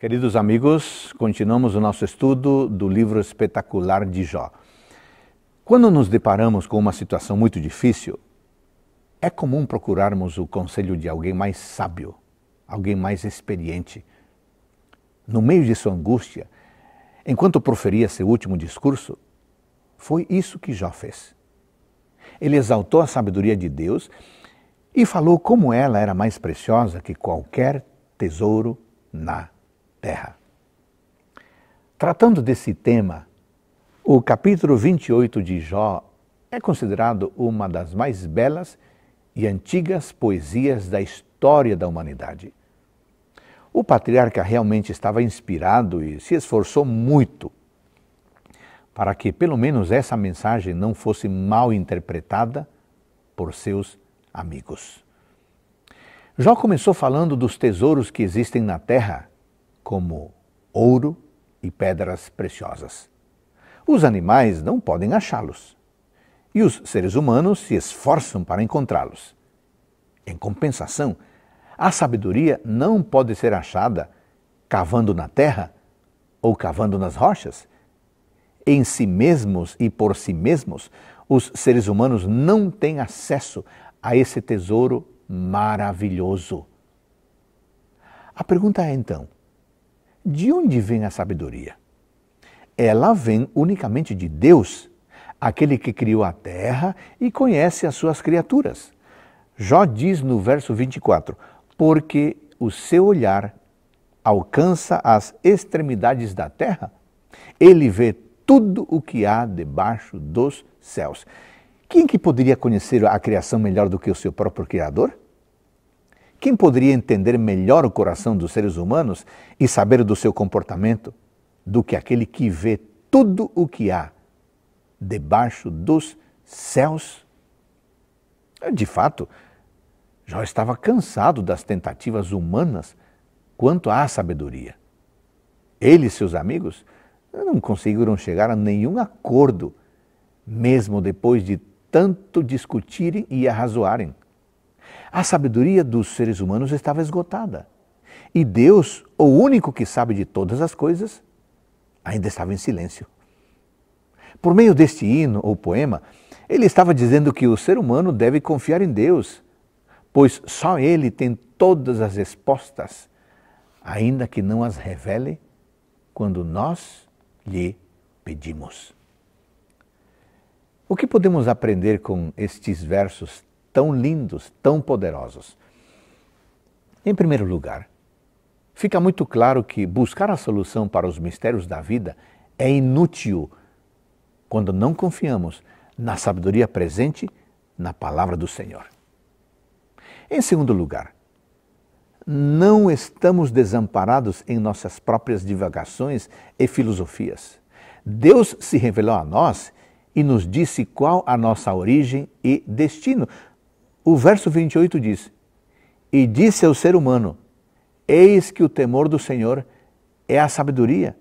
Queridos amigos, continuamos o nosso estudo do livro espetacular de Jó. Quando nos deparamos com uma situação muito difícil, é comum procurarmos o conselho de alguém mais sábio, alguém mais experiente. No meio de sua angústia, enquanto proferia seu último discurso, foi isso que Jó fez. Ele exaltou a sabedoria de Deus e falou como ela era mais preciosa que qualquer tesouro na terra. Tratando desse tema, o capítulo 28 de Jó é considerado uma das mais belas e antigas poesias da história da humanidade. O patriarca realmente estava inspirado e se esforçou muito para que pelo menos essa mensagem não fosse mal interpretada por seus amigos. Jó começou falando dos tesouros que existem na terra como ouro e pedras preciosas. Os animais não podem achá-los e os seres humanos se esforçam para encontrá-los. Em compensação, a sabedoria não pode ser achada cavando na terra ou cavando nas rochas. Em si mesmos e por si mesmos, os seres humanos não têm acesso a esse tesouro maravilhoso. A pergunta é então: de onde vem a sabedoria? Ela vem unicamente de Deus, aquele que criou a terra e conhece as suas criaturas. Jó diz no verso 24: Porque o seu olhar alcança as extremidades da terra, ele vê tudo o que há debaixo dos céus. Quem que poderia conhecer a criação melhor do que o seu próprio Criador? Quem poderia entender melhor o coração dos seres humanos e saber do seu comportamento do que aquele que vê tudo o que há debaixo dos céus? É, de fato, Jó estava cansado das tentativas humanas quanto à sabedoria. Ele e seus amigos não conseguiram chegar a nenhum acordo, mesmo depois de tanto discutirem e arrazoarem. A sabedoria dos seres humanos estava esgotada. E Deus, o único que sabe de todas as coisas, ainda estava em silêncio. Por meio deste hino ou poema, ele estava dizendo que o ser humano deve confiar em Deus, pois só ele tem todas as respostas, ainda que não as revele quando nós lhe pedimos. O que podemos aprender com estes versos tão lindos, tão poderosos? Em primeiro lugar, fica muito claro que buscar a solução para os mistérios da vida é inútil quando não confiamos na sabedoria presente na palavra do Senhor. Em segundo lugar, não estamos desamparados em nossas próprias divagações e filosofias. Deus se revelou a nós e nos disse qual a nossa origem e destino, o verso 28 diz: E disse ao ser humano: Eis que o temor do Senhor é a sabedoria,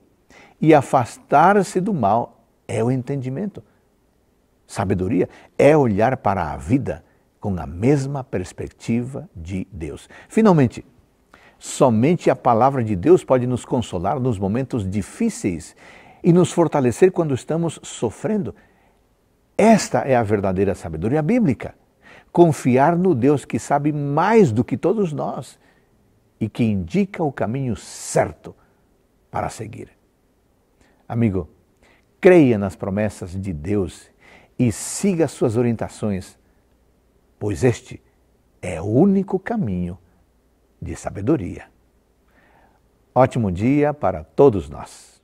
e afastar-se do mal é o entendimento. Sabedoria é olhar para a vida com a mesma perspectiva de Deus. Finalmente, somente a palavra de Deus pode nos consolar nos momentos difíceis e nos fortalecer quando estamos sofrendo. Esta é a verdadeira sabedoria bíblica confiar no Deus que sabe mais do que todos nós e que indica o caminho certo para seguir. Amigo, creia nas promessas de Deus e siga suas orientações, pois este é o único caminho de sabedoria. Ótimo dia para todos nós.